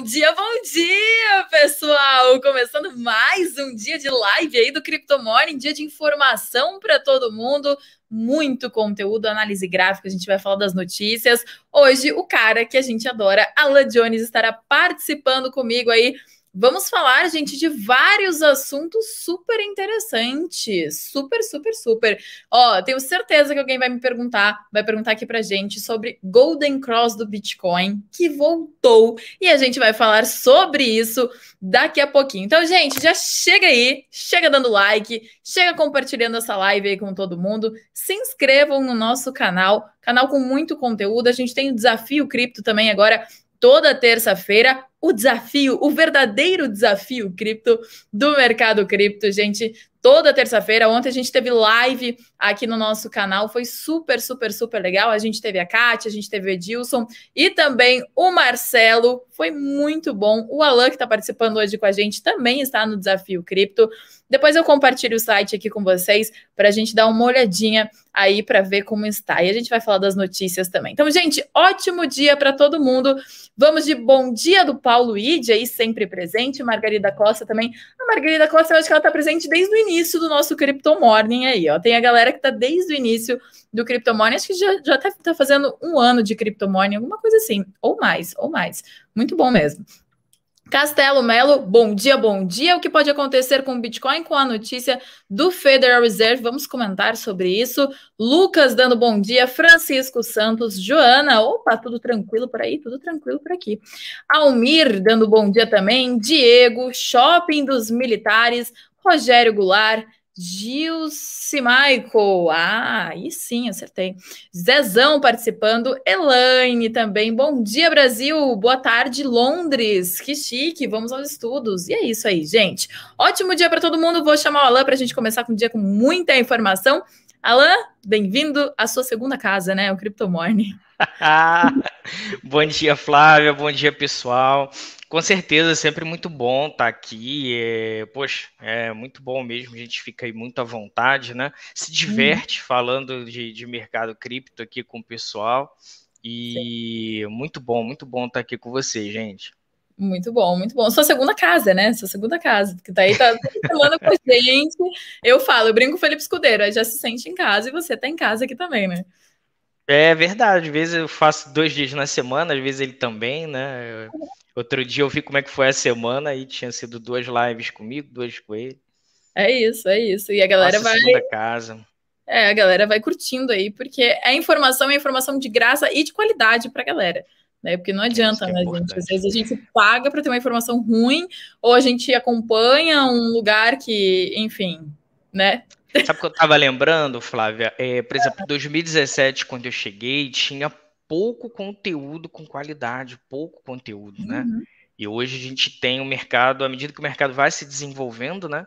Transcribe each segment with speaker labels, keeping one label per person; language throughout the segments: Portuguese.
Speaker 1: Bom dia, bom dia, pessoal! Começando mais um dia de live aí do Crypto Morning, dia de informação para todo mundo, muito conteúdo, análise gráfica, a gente vai falar das notícias. Hoje, o cara que a gente adora, Alan Jones, estará participando comigo aí Vamos falar, gente, de vários assuntos super interessantes. Super, super, super. Ó, tenho certeza que alguém vai me perguntar, vai perguntar aqui pra gente sobre Golden Cross do Bitcoin, que voltou. E a gente vai falar sobre isso daqui a pouquinho. Então, gente, já chega aí, chega dando like, chega compartilhando essa live aí com todo mundo. Se inscrevam no nosso canal, canal com muito conteúdo. A gente tem o Desafio Cripto também agora toda terça-feira o desafio, o verdadeiro desafio cripto do mercado cripto, gente. Toda terça-feira, ontem a gente teve live aqui no nosso canal, foi super, super, super legal. A gente teve a Kátia, a gente teve o Edilson e também o Marcelo, foi muito bom. O Alan, que está participando hoje com a gente, também está no Desafio Cripto. Depois eu compartilho o site aqui com vocês para a gente dar uma olhadinha aí para ver como está. E a gente vai falar das notícias também. Então, gente, ótimo dia para todo mundo. Vamos de bom dia do Paulo Ide aí sempre presente. Margarida Costa também. A Margarida Costa, eu acho que ela está presente desde o início do nosso Crypto Morning aí, ó. Tem a galera que está desde o início do Crypto Morning. Acho que já, já tá, tá fazendo um ano de Crypto Morning, alguma coisa assim, ou mais, ou mais. Muito bom mesmo. Castelo Melo, bom dia, bom dia. O que pode acontecer com o Bitcoin com a notícia do Federal Reserve? Vamos comentar sobre isso. Lucas dando bom dia, Francisco Santos, Joana, opa, tudo tranquilo por aí, tudo tranquilo por aqui. Almir dando bom dia também, Diego, Shopping dos Militares, Rogério Goulart, Gilce Michael, ah, aí sim, acertei. Zezão participando, Elaine também. Bom dia, Brasil. Boa tarde, Londres. Que chique, vamos aos estudos. E é isso aí, gente. Ótimo dia para todo mundo. Vou chamar o Alan para a gente começar com um dia com muita informação. Alan, bem-vindo à sua segunda casa, né? O Crypto Morning.
Speaker 2: bom dia, Flávia. Bom dia, pessoal. Com certeza, é sempre muito bom estar tá aqui. É, poxa, é muito bom mesmo, a gente fica aí muito à vontade, né? Se uhum. diverte hum. falando de, de mercado cripto aqui com o pessoal. E Sim. muito bom, muito bom estar tá aqui com você gente.
Speaker 1: Muito bom, muito bom. Sua segunda casa, né? Sua segunda casa, porque daí tá, tá falando com a gente. Eu falo, eu brinco com o Felipe Escudeiro, aí já se sente em casa e você tá em casa aqui também, né?
Speaker 2: É verdade, às vezes eu faço dois dias na semana, às vezes ele também, né? Eu Outro dia eu vi como é que foi a semana e tinha sido duas lives comigo, duas com ele.
Speaker 1: É isso, é isso. E a galera Nossa, vai. Casa. É, a galera vai curtindo aí, porque é informação, é informação de graça e de qualidade pra galera. Né? Porque não é, adianta, é né, gente? Às vezes a gente paga para ter uma informação ruim, ou a gente acompanha um lugar que, enfim, né?
Speaker 2: Sabe o que eu tava lembrando, Flávia? É, por é. exemplo, em 2017, quando eu cheguei, tinha pouco conteúdo com qualidade, pouco conteúdo, né? Uhum. E hoje a gente tem o mercado, à medida que o mercado vai se desenvolvendo, né?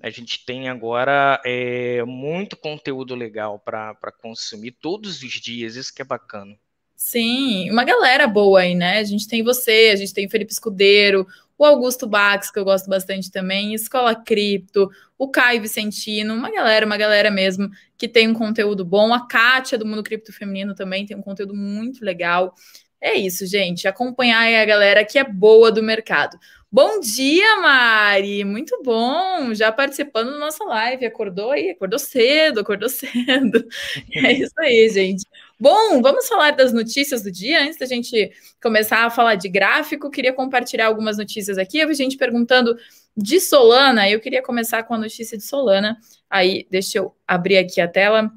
Speaker 2: A gente tem agora é, muito conteúdo legal para consumir todos os dias, isso que é bacana.
Speaker 1: Sim, uma galera boa aí, né? A gente tem você, a gente tem Felipe Escudeiro, o Augusto Bax, que eu gosto bastante também, Escola Cripto, o Caio Vicentino, uma galera, uma galera mesmo que tem um conteúdo bom. A Kátia do Mundo Cripto Feminino também tem um conteúdo muito legal. É isso, gente. Acompanhar a galera que é boa do mercado. Bom dia, Mari! Muito bom! Já participando da nossa live. Acordou aí? Acordou cedo, acordou cedo. É isso aí, gente. Bom, vamos falar das notícias do dia. Antes da gente começar a falar de gráfico, queria compartilhar algumas notícias aqui. Eu vi gente perguntando de Solana. Eu queria começar com a notícia de Solana. Aí, deixa eu abrir aqui a tela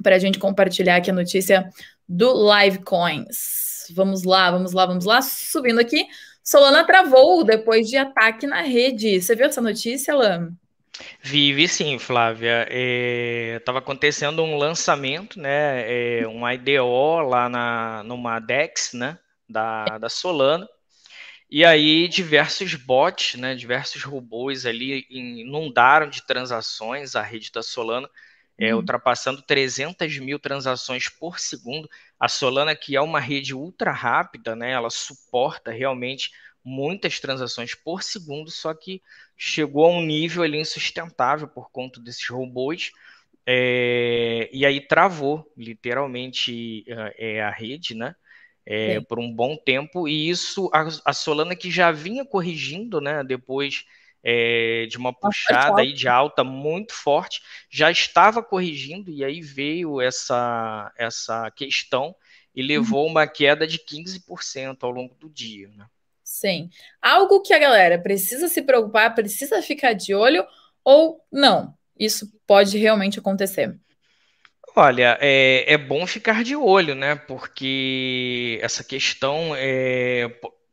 Speaker 1: para a gente compartilhar aqui a notícia do Livecoins. Vamos lá, vamos lá, vamos lá. Subindo aqui, Solana travou depois de ataque na rede. Você viu essa notícia, Alain?
Speaker 2: Vive sim, Flávia. Estava é, acontecendo um lançamento, né? É, um IDO lá na, numa DEX, né? Da, da Solana. E aí diversos bots, né? Diversos robôs ali inundaram de transações a rede da Solana, é, uhum. ultrapassando 300 mil transações por segundo. A Solana, que é uma rede ultra rápida, né? Ela suporta realmente muitas transações por segundo, só que chegou a um nível ali insustentável por conta desses robôs. É, e aí travou literalmente é, é a rede, né? É, por um bom tempo, e isso a, a, Solana que já vinha corrigindo, né? Depois é, de uma puxada aí de alta muito forte, já estava corrigindo, e aí veio essa, essa questão e levou uhum. uma queda de 15% ao longo do dia. Né?
Speaker 1: Sim, Algo que a galera precisa se preocupar, precisa ficar de olho ou não? Isso pode realmente acontecer.
Speaker 2: Olha, é, é bom ficar de olho, né? Porque essa questão é,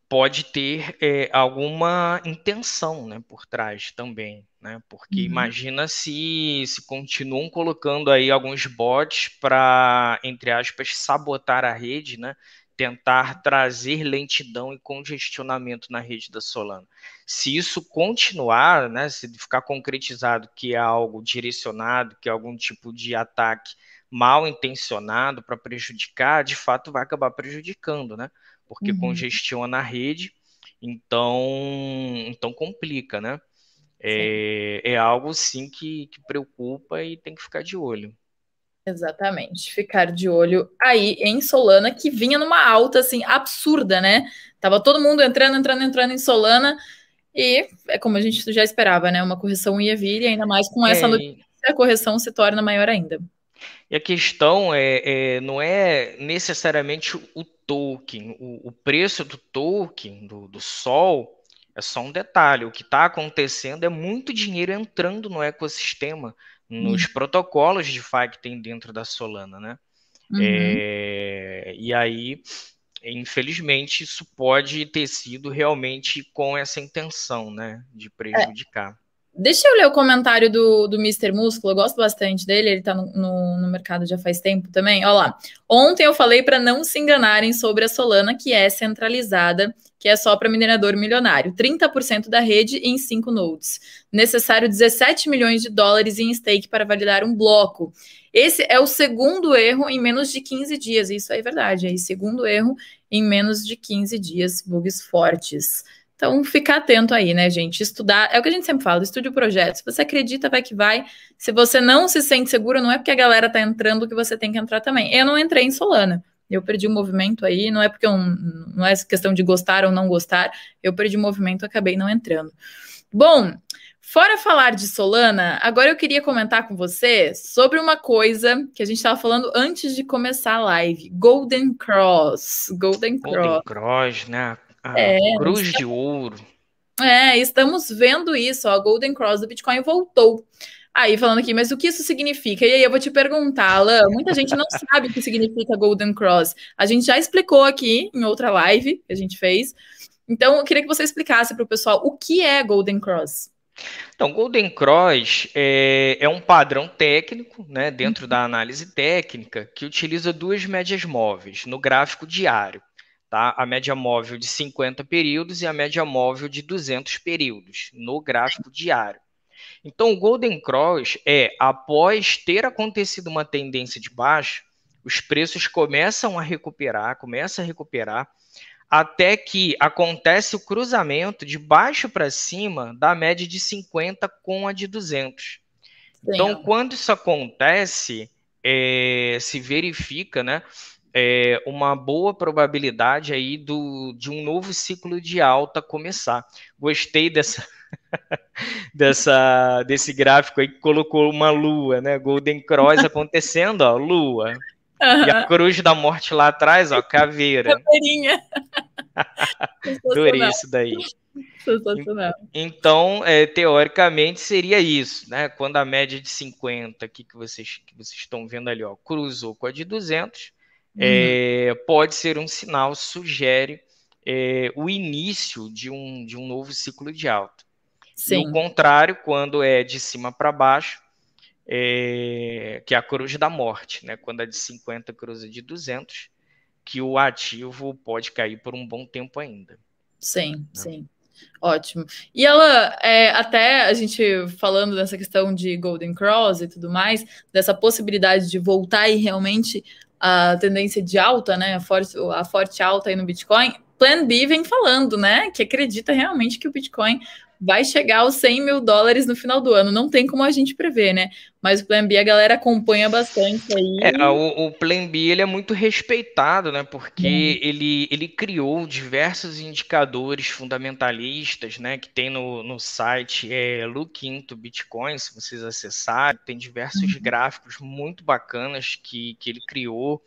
Speaker 2: pode ter é, alguma intenção né, por trás também, né? Porque uhum. imagina se, se continuam colocando aí alguns bots para, entre aspas, sabotar a rede, né? tentar trazer lentidão e congestionamento na rede da Solana. Se isso continuar, né, se ficar concretizado que é algo direcionado, que é algum tipo de ataque mal intencionado para prejudicar, de fato vai acabar prejudicando, né? Porque uhum. congestiona a rede, então, então complica, né? É, é, algo sim que, que preocupa e tem que ficar de olho.
Speaker 1: Exatamente. Ficar de olho aí em Solana, que vinha numa alta assim absurda, né? Tava todo mundo entrando, entrando, entrando em Solana. E é como a gente já esperava, né? Uma correção ia vir, e ainda mais com essa é. notícia, a correção se torna maior ainda.
Speaker 2: E a questão é, é não é necessariamente o token, o, o preço do token, do, do sol, é só um detalhe. O que está acontecendo é muito dinheiro entrando no ecossistema nos uhum. protocolos de FI que tem dentro da Solana, né? Uhum. É, e aí, infelizmente, isso pode ter sido realmente com essa intenção, né? De prejudicar. É.
Speaker 1: Deixa eu ler o comentário do, do Mr. Músculo, eu gosto bastante dele, ele está no, no, no, mercado já faz tempo também. Olha lá. Ontem eu falei para não se enganarem sobre a Solana, que é centralizada que é só para minerador milionário, 30% da rede em 5 nodes. Necessário 17 milhões de dólares em stake para validar um bloco. Esse é o segundo erro em menos de 15 dias, isso é verdade, é segundo erro em menos de 15 dias, bugs fortes. Então, ficar atento aí, né, gente? Estudar, é o que a gente sempre fala, estude o projeto. Se você acredita, vai que vai. Se você não se sente seguro, não é porque a galera tá entrando que você tem que entrar também. Eu não entrei em Solana. Eu perdi o movimento aí, não é porque eu, não é questão de gostar ou não gostar, eu perdi o movimento, acabei não entrando. Bom, Fora falar de Solana, agora eu queria comentar com você sobre uma coisa que a gente estava falando antes de começar a live: Golden Cross. Golden Cross. Golden
Speaker 2: Cross, né? A é, cruz está... de ouro.
Speaker 1: É, estamos vendo isso. Ó, a Golden Cross do Bitcoin voltou. Aí falando aqui, mas o que isso significa? E aí eu vou te perguntar, Alan, muita gente não sabe o que significa Golden Cross. A gente já explicou aqui em outra live que a gente fez. Então, eu queria que você explicasse para o pessoal o que é Golden Cross.
Speaker 2: Então, Golden Cross é, é, um padrão técnico, né, dentro uhum. da análise técnica, que utiliza duas médias móveis no gráfico diário. Tá? A média móvel de 50 períodos e a média móvel de 200 períodos no gráfico diário. Então, o Golden Cross é após ter acontecido uma tendência de baixa, os preços começam a recuperar, começa a recuperar até que acontece o cruzamento de baixo para cima da média de 50 com a de 200. Sim. Então, quando isso acontece, é, se verifica, né, é, uma boa probabilidade aí do, de um novo ciclo de alta começar. Gostei dessa dessa, desse gráfico aí que colocou uma lua, né? Golden Cross acontecendo, ó, lua. Uhum. E a cruz da morte lá atrás, ó, caveira.
Speaker 1: Caveirinha. Adorei isso daí.
Speaker 2: Então, é, teoricamente, seria isso, né? Quando a média de 50 aqui que vocês, que vocês estão vendo ali, ó, cruzou com a de 200,
Speaker 1: é,
Speaker 2: uhum. é, pode ser um sinal, sugere é, o início de um, de um novo ciclo de alta. Sim. E o contrário, quando é de cima para baixo, é, que é a cruz da morte, né? Quando é de 50, cruza de 200, que o ativo pode cair por um bom
Speaker 1: tempo ainda. Sim, né? sim. Ótimo. E ela, é, até a gente falando dessa questão de Golden Cross e tudo mais, dessa possibilidade de voltar e realmente a tendência de alta, né? A forte, a forte alta aí no Bitcoin. Plan B vem falando, né? Que acredita realmente que o Bitcoin vai chegar aos 100 mil dólares no final do ano. Não tem como a gente prever, né? Mas o Plan B a galera acompanha bastante aí. É, o,
Speaker 2: o Plan B ele é muito respeitado, né? Porque hum. ele, ele criou diversos indicadores fundamentalistas, né? Que tem no, no site é, Look into Bitcoin, se vocês acessarem. Tem diversos hum. gráficos muito bacanas que, que ele criou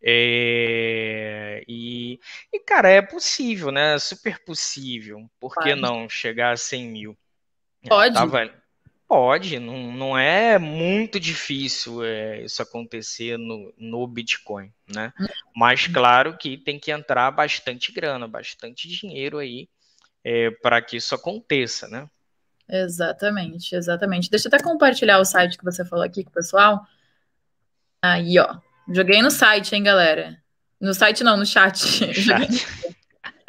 Speaker 2: é, e, e, cara, é possível, né? super possível. Por que Pode. não chegar a 100 mil? É, Pode. Tava... Pode, não, não é muito difícil é, isso acontecer no, no Bitcoin, né? Mas uhum. claro que tem que entrar bastante grana, bastante dinheiro aí é, para que isso aconteça, né?
Speaker 1: Exatamente, exatamente. Deixa eu até compartilhar o site que você falou aqui com o pessoal. Aí, ó. Joguei no site, hein, galera? No site não, no chat. chat.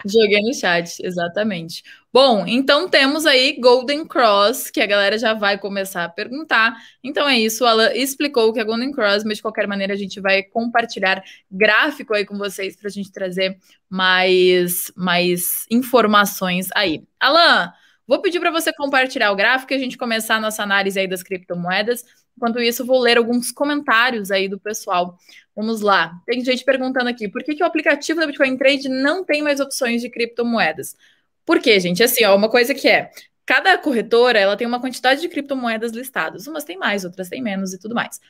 Speaker 1: Joguei no chat, exatamente. Bom, então temos aí Golden Cross, que a galera já vai começar a perguntar. Então é isso, o Alan explicou o que é Golden Cross, mas de qualquer maneira a gente vai compartilhar gráfico aí com vocês para a gente trazer mais, mais informações aí. Alan, vou pedir para você compartilhar o gráfico e a gente começar a nossa análise aí das criptomoedas. Enquanto isso, vou ler alguns comentários aí do pessoal. Vamos lá. Tem gente perguntando aqui, por que, que o aplicativo da Bitcoin Trade não tem mais opções de criptomoedas? Por quê, gente? Assim, ó, uma coisa que é, cada corretora, ela tem uma quantidade de criptomoedas listadas. Umas tem mais, outras tem menos e tudo mais.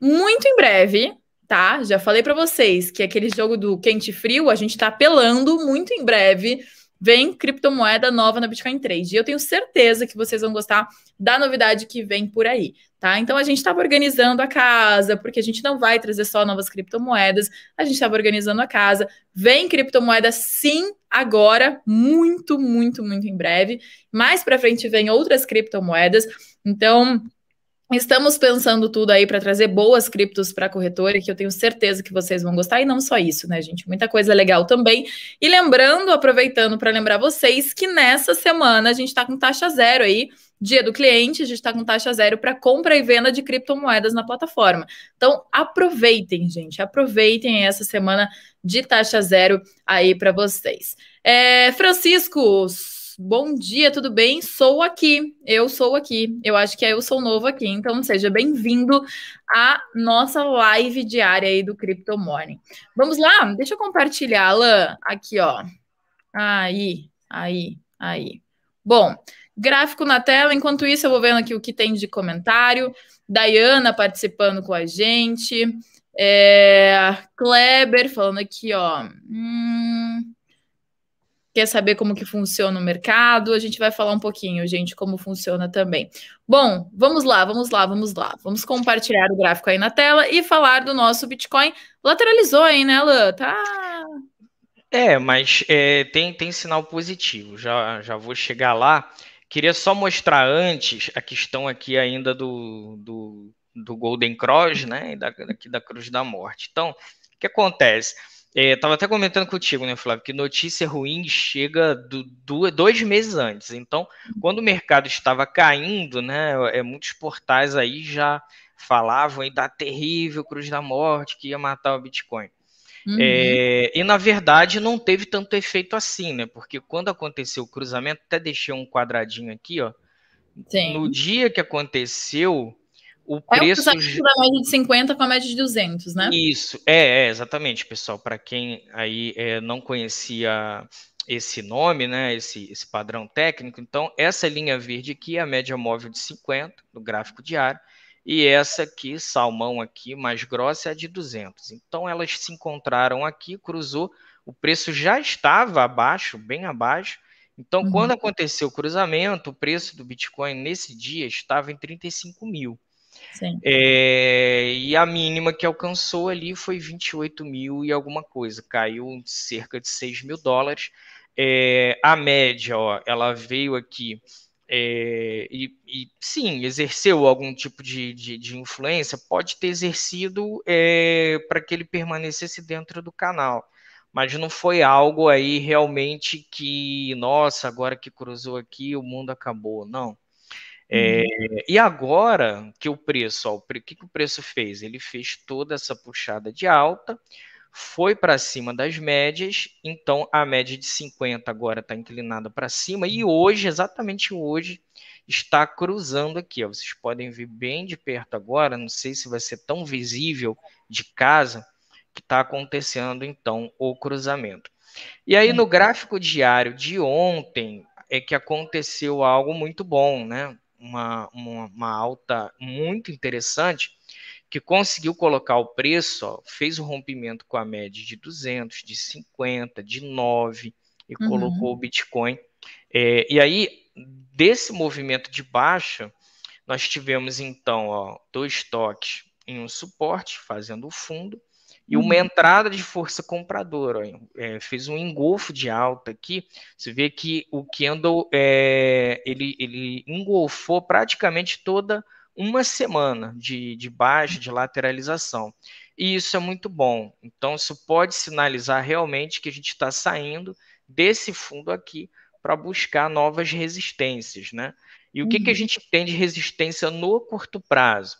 Speaker 1: Muito em breve, tá? Já falei para vocês que aquele jogo do quente frio, a gente está apelando muito em breve vem criptomoeda nova na Bitcoin Trade. E eu tenho certeza que vocês vão gostar da novidade que vem por aí. Tá? Então a gente estava organizando a casa, porque a gente não vai trazer só novas criptomoedas, a gente estava organizando a casa. Vem criptomoeda sim agora, muito, muito, muito em breve. Mais para frente vem outras criptomoedas. Então, Estamos pensando tudo aí para trazer boas criptos para a corretora, que eu tenho certeza que vocês vão gostar. E não só isso, né, gente? Muita coisa legal também. E lembrando, aproveitando para lembrar vocês que nessa semana a gente está com taxa zero aí. Dia do cliente, a gente está com taxa zero para compra e venda de criptomoedas na plataforma. Então, aproveitem, gente. Aproveitem essa semana de taxa zero aí para vocês. É, Francisco, Bom dia, tudo bem? Sou aqui, eu sou aqui. Eu acho que é eu sou novo aqui, então seja bem-vindo à nossa live diária aí do Crypto Morning. Vamos lá? Deixa eu compartilhar, Alan, aqui, ó. Aí, aí, aí. Bom, gráfico na tela, enquanto isso eu vou vendo aqui o que tem de comentário. Dayana participando com a gente. É... Kleber falando aqui, ó. Hum quer saber como que funciona o mercado, a gente vai falar um pouquinho, gente, como funciona também. Bom, vamos lá, vamos lá, vamos lá. Vamos compartilhar o gráfico aí na tela e falar do nosso Bitcoin. Lateralizou, aí, né, Lã? Tá.
Speaker 2: É, mas é, tem, tem sinal positivo, já, já vou chegar lá. Queria só mostrar antes a questão aqui ainda do, do, do Golden Cross, né, e da, aqui da Cruz da Morte. Então, o que acontece? É, tava até comentando contigo, né, Flávio, que notícia ruim chega do, do, dois meses antes. Então, quando o mercado estava caindo, né, é, muitos portais aí já falavam da terrível cruz da morte que ia matar o Bitcoin. Uhum. É, e na verdade não teve tanto efeito assim, né? Porque quando aconteceu o cruzamento, até deixei um quadradinho aqui, ó. Sim. No dia que aconteceu, o preço. É um
Speaker 1: da média de 50 com a média de 200, né?
Speaker 2: Isso, é, é exatamente, pessoal. Para quem aí é, não conhecia esse nome, né, esse, esse padrão técnico, então essa linha verde aqui é a média móvel de 50 do gráfico diário. E essa aqui, salmão aqui, mais grossa, é a de 200. Então, elas se encontraram aqui, cruzou, o preço já estava abaixo, bem abaixo, então, uhum. quando aconteceu o cruzamento, o preço do Bitcoin nesse dia estava em 35 mil. É, e a mínima que alcançou ali foi 28 mil e alguma coisa, caiu cerca de 6 mil dólares. É, a média, ó, ela veio aqui é, e, e, sim, exerceu algum tipo de, de, de influência, pode ter exercido é, para que ele permanecesse dentro do canal, mas não foi algo aí realmente que, nossa, agora que cruzou aqui o mundo acabou, não. É, uhum. e agora que o preço, ó, o que, que o preço fez? Ele fez toda essa puxada de alta, foi para cima das médias, então a média de 50 agora está inclinada para cima e uhum. hoje, exatamente hoje, está cruzando aqui. Ó, vocês podem ver bem de perto agora, não sei se vai ser tão visível de casa que está acontecendo então o cruzamento. E aí no uhum. gráfico diário de ontem é que aconteceu algo muito bom, né? uma, uma, uma alta muito interessante, que conseguiu colocar o preço, ó, fez o rompimento com a média de 200, de 50, de 9 e uhum. colocou o Bitcoin. É, e aí, desse movimento de baixa, nós tivemos então ó, dois toques em um suporte, fazendo o fundo, e uma uhum. entrada de força compradora. É, fez um engolfo de alta aqui. Você vê que o candle é, ele, ele engolfou praticamente toda uma semana de, de baixa, de lateralização. E isso é muito bom. Então, isso pode sinalizar realmente que a gente está saindo desse fundo aqui para buscar novas resistências. Né? E o que, que a uhum. gente tem de resistência no curto prazo?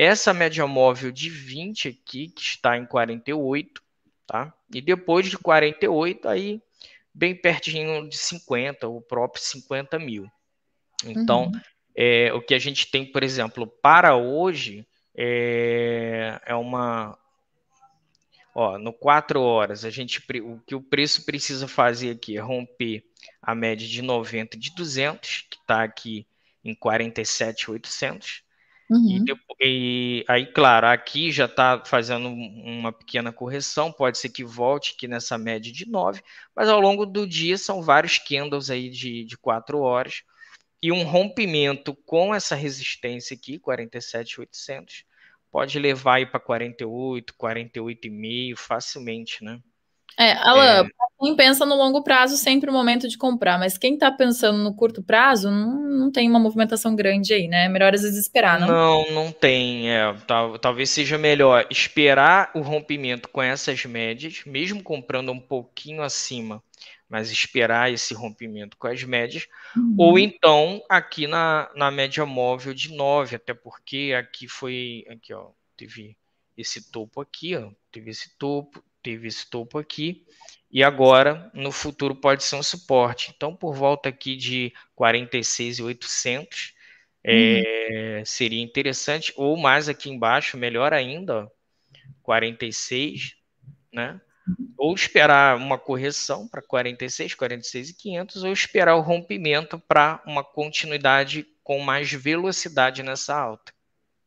Speaker 2: Essa média móvel de 20 aqui, que está em 48, tá? E depois de 48, aí bem pertinho de 50, o próprio 50 mil. Então, uhum. é, o que a gente tem, por exemplo, para hoje é, é uma. Ó, no 4 horas, a gente, o que o preço precisa fazer aqui é romper a média de 90 de 200, que está aqui em 47,800 Uhum. E, depois, e, aí, claro, aqui já está fazendo uma pequena correção, pode ser que volte aqui nessa média de 9, mas ao longo do dia são vários candles aí de, de 4 horas e um rompimento com essa resistência aqui, 47,800, pode levar aí para 48, 48,5 facilmente, né?
Speaker 1: É, Alan, é quem pensa no longo prazo sempre é o momento de comprar, mas quem está pensando no curto prazo não, não, tem uma movimentação grande aí, né? É melhor às vezes esperar, não? Não,
Speaker 2: não tem. É, tal, talvez seja melhor esperar o rompimento com essas médias, mesmo comprando um pouquinho acima, mas esperar esse rompimento com as médias, uhum. ou então aqui na, na média móvel de 9, até porque aqui foi. Aqui, ó, teve esse topo aqui, ó, teve esse topo, teve esse topo aqui e agora no futuro pode ser um suporte. Então, por volta aqui de 46,800 é, uhum. é, seria interessante, ou mais aqui embaixo, melhor ainda, ó, 46, né? Ou esperar uma correção para 46, 46,500, ou esperar o rompimento para uma continuidade com mais velocidade nessa alta.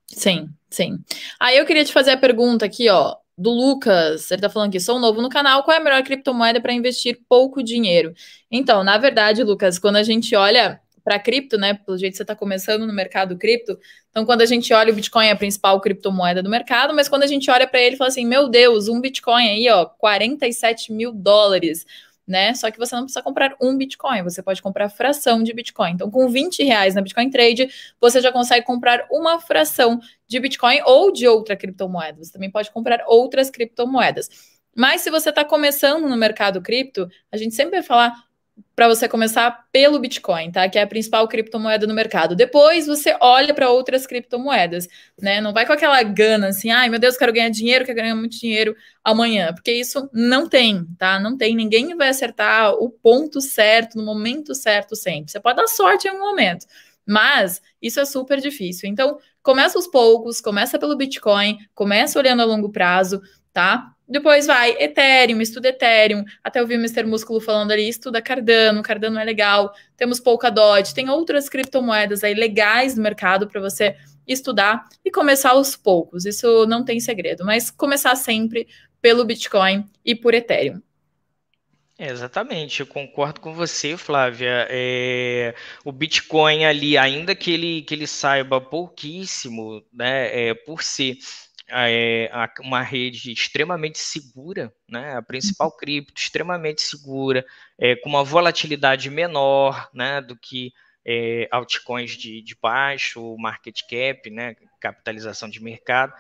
Speaker 1: Sim, sim. Aí eu queria te fazer a pergunta aqui, ó do Lucas, ele está falando aqui, sou novo no canal, qual é a melhor criptomoeda para investir pouco dinheiro? Então, na verdade, Lucas, quando a gente olha para cripto, né, pelo jeito você está começando no mercado cripto, então quando a gente olha o Bitcoin é a principal criptomoeda do mercado, mas quando a gente olha para ele, fala assim, meu Deus, um Bitcoin aí, ó, 47 mil dólares, né? Só que você não precisa comprar um Bitcoin, você pode comprar fração de Bitcoin. Então, com 20 reais na Bitcoin Trade, você já consegue comprar uma fração de Bitcoin ou de outra criptomoeda. Você também pode comprar outras criptomoedas. Mas se você está começando no mercado cripto, a gente sempre vai falar para você começar pelo Bitcoin, tá? Que é a principal criptomoeda no mercado. Depois você olha para outras criptomoedas, né? Não vai com aquela gana assim, ai meu Deus, quero ganhar dinheiro, quero ganhar muito dinheiro amanhã, porque isso não tem, tá? Não tem, ninguém vai acertar o ponto certo, no momento certo sempre. Você pode dar sorte em um momento, mas isso é super difícil. Então, começa aos poucos, começa pelo Bitcoin, começa olhando a longo prazo, tá? Depois vai Ethereum, estuda Ethereum. Até ouvir o Mr. Músculo falando ali, estuda Cardano, Cardano é legal. Temos Polkadot, tem outras criptomoedas aí legais no mercado para você estudar e começar aos poucos. Isso não tem segredo, mas começar sempre pelo Bitcoin e por Ethereum.
Speaker 2: Exatamente, eu concordo com você, Flávia. É, o Bitcoin ali, ainda que ele, que ele saiba pouquíssimo, né, é, por si é, uma rede extremamente segura, né? a principal uhum. cripto extremamente segura, é, com uma volatilidade menor né, do que é, altcoins de, de baixo, market cap, né, capitalização de mercado.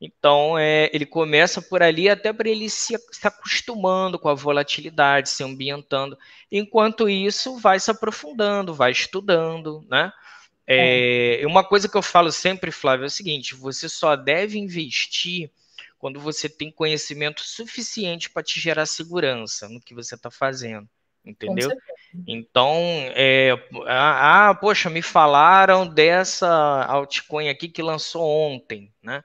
Speaker 2: Então, é, ele começa por ali até para ele se, se, acostumando com a volatilidade, se ambientando. Enquanto isso, vai se aprofundando, vai estudando, né? É. é, uma coisa que eu falo sempre, Flávio, é o seguinte: você só deve investir quando você tem conhecimento suficiente para te gerar segurança no que você está fazendo. Entendeu? Então, é, ah, ah, poxa, me falaram dessa altcoin aqui que lançou ontem, né?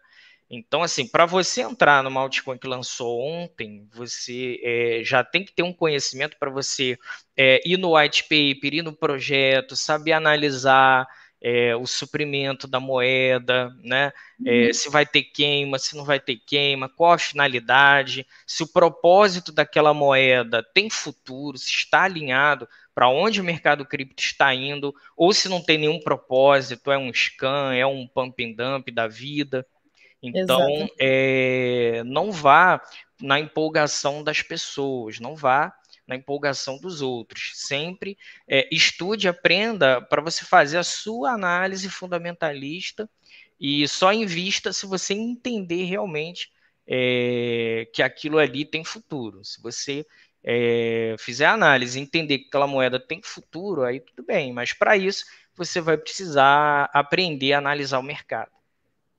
Speaker 2: Então, assim, para você entrar numa altcoin que lançou ontem, você é, já tem que ter um conhecimento para você é, ir no white paper, ir no projeto, saber analisar, é, o suprimento da moeda, né?
Speaker 1: É, uhum. se vai
Speaker 2: ter queima, se não vai ter queima, qual a finalidade, se o propósito daquela moeda tem futuro, se está alinhado para onde o mercado cripto está indo, ou se não tem nenhum propósito, é um scan, é um pump and dump da vida. Então, é, não vá na empolgação das pessoas, não vá na empolgação dos outros. Sempre é, estude, aprenda para você fazer a sua análise fundamentalista e só invista se você entender realmente é, que aquilo ali tem futuro. Se você é, fizer a análise, entender que aquela moeda tem futuro, aí tudo bem. Mas para isso você vai precisar aprender a analisar o mercado.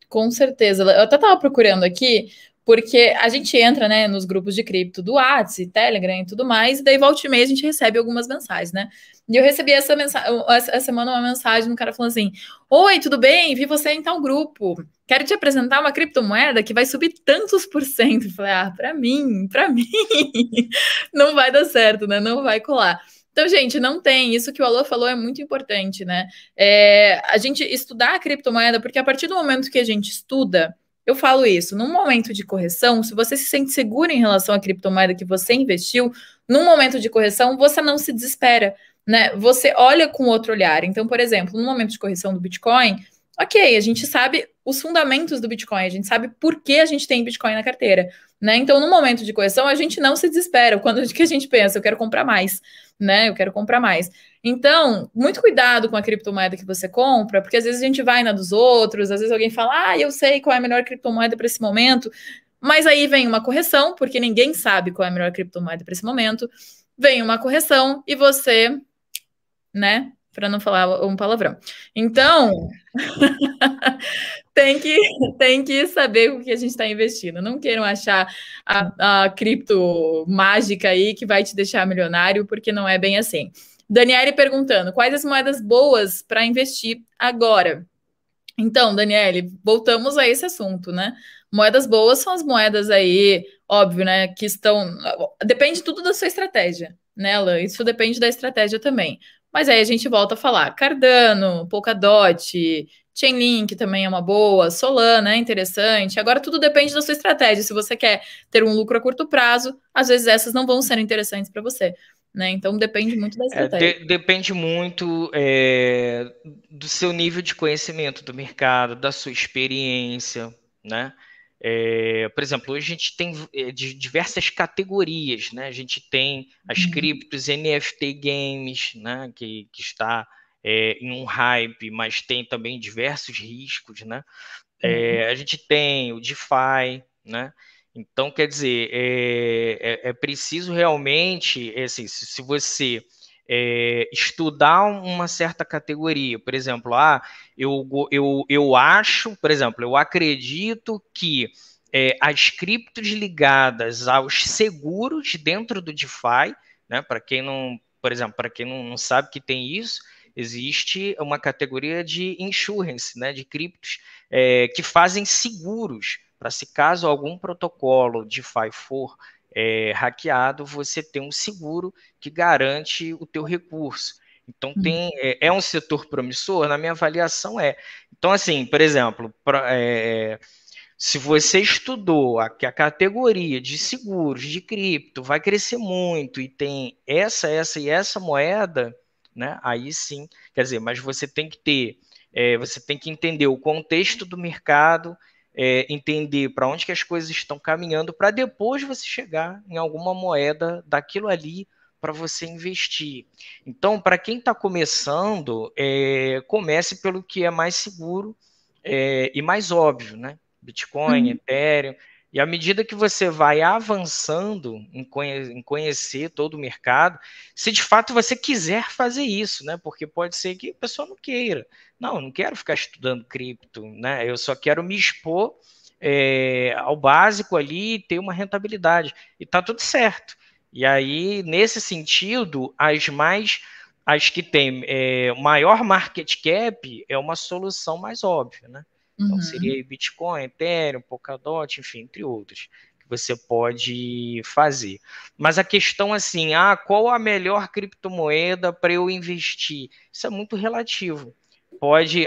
Speaker 1: Com certeza. Eu até estava procurando aqui porque a gente entra, né, nos grupos de cripto do WhatsApp, Telegram e tudo mais, e daí volta e meia a gente recebe algumas mensagens, né? E eu recebi essa, mensagem, essa semana uma mensagem do um cara falando assim: Oi, tudo bem? Vi você em tal grupo. Quero te apresentar uma criptomoeda que vai subir tantos por cento. falei, ah, para mim, para mim, não vai dar certo, né? Não vai colar. Então, gente, não tem. Isso que o Alô falou é muito importante, né? É, a gente estudar a criptomoeda, porque a partir do momento que a gente estuda, eu falo isso, num momento de correção, se você se sente seguro em relação à criptomoeda que você investiu, num momento de correção, você não se desespera, né? Você olha com outro olhar. Então, por exemplo, no momento de correção do Bitcoin, ok, a gente sabe os fundamentos do Bitcoin, a gente sabe por que a gente tem Bitcoin na carteira, né? Então, no momento de correção, a gente não se desespera. Quando que a gente pensa, eu quero comprar mais, né? Eu quero comprar mais. Então, muito cuidado com a criptomoeda que você compra, porque às vezes a gente vai na dos outros, às vezes alguém fala, ah, eu sei qual é a melhor criptomoeda para esse momento, mas aí vem uma correção, porque ninguém sabe qual é a melhor criptomoeda para esse momento, vem uma correção e você, né, para não falar um palavrão. Então, tem, que, tem que saber o que a gente está investindo. Não queiram achar a, a cripto mágica aí que vai te deixar milionário, porque não é bem assim. Daniele perguntando: quais as moedas boas para investir agora? Então, Daniele, voltamos a esse assunto, né? Moedas boas são as moedas aí, óbvio, né? Que estão. Depende tudo da sua estratégia, né, Alan? Isso depende da estratégia também. Mas aí a gente volta a falar: Cardano, Polkadot, Chainlink também é uma boa, Solana é né, interessante. Agora tudo depende da sua estratégia. Se você quer ter um lucro a curto prazo, às vezes essas não vão ser interessantes para você. Né? Então depende muito da estratégia. É,
Speaker 2: de, depende muito é, do seu nível de conhecimento do mercado, da sua experiência, né? É, por exemplo, hoje a gente tem é, de diversas categorias, né? A gente tem as uhum. criptos, NFT games, né? Que, que está é, em um hype, mas tem também diversos riscos, né? É, uhum. A gente tem o DeFi, né? Então, quer dizer, é, é, é preciso realmente, é assim, se, se você é, estudar uma certa categoria, por exemplo, ah, eu, eu, eu acho, por exemplo, eu acredito que é, as criptos ligadas aos seguros dentro do DeFi, né, para quem não, por exemplo, para quem não, não sabe que tem isso, existe uma categoria de insurance, né, de criptos é, que fazem seguros para se caso algum protocolo de DeFi for é, hackeado, você tem um seguro que garante o teu recurso. Então hum. tem é, é um setor promissor, na minha avaliação é. Então assim, por exemplo, pra, é, se você estudou a, que a categoria de seguros de cripto vai crescer muito e tem essa, essa e essa moeda, né? Aí sim, quer dizer, mas você tem que ter, é, você tem que entender o contexto do mercado é, entender para onde que as coisas estão caminhando, para depois você chegar em alguma moeda daquilo ali para você investir. Então, para quem está começando, é, comece pelo que é mais seguro é, e mais óbvio, né? Bitcoin, uhum. Ethereum e à medida que você vai avançando em, conhe em, conhecer todo o mercado, se de fato você quiser fazer isso, né? Porque pode ser que a pessoa não queira. Não, não quero ficar estudando cripto, né? Eu só quero me expor é, ao básico ali e ter uma rentabilidade. E tá tudo certo. E aí, nesse sentido, as mais as que têm é, maior market cap é uma solução mais óbvia, né? Então uhum. seria Bitcoin, Ethereum, Polkadot, enfim, entre outros que você pode fazer. Mas a questão assim, ah, qual a melhor criptomoeda para eu investir? Isso é muito relativo. Pode,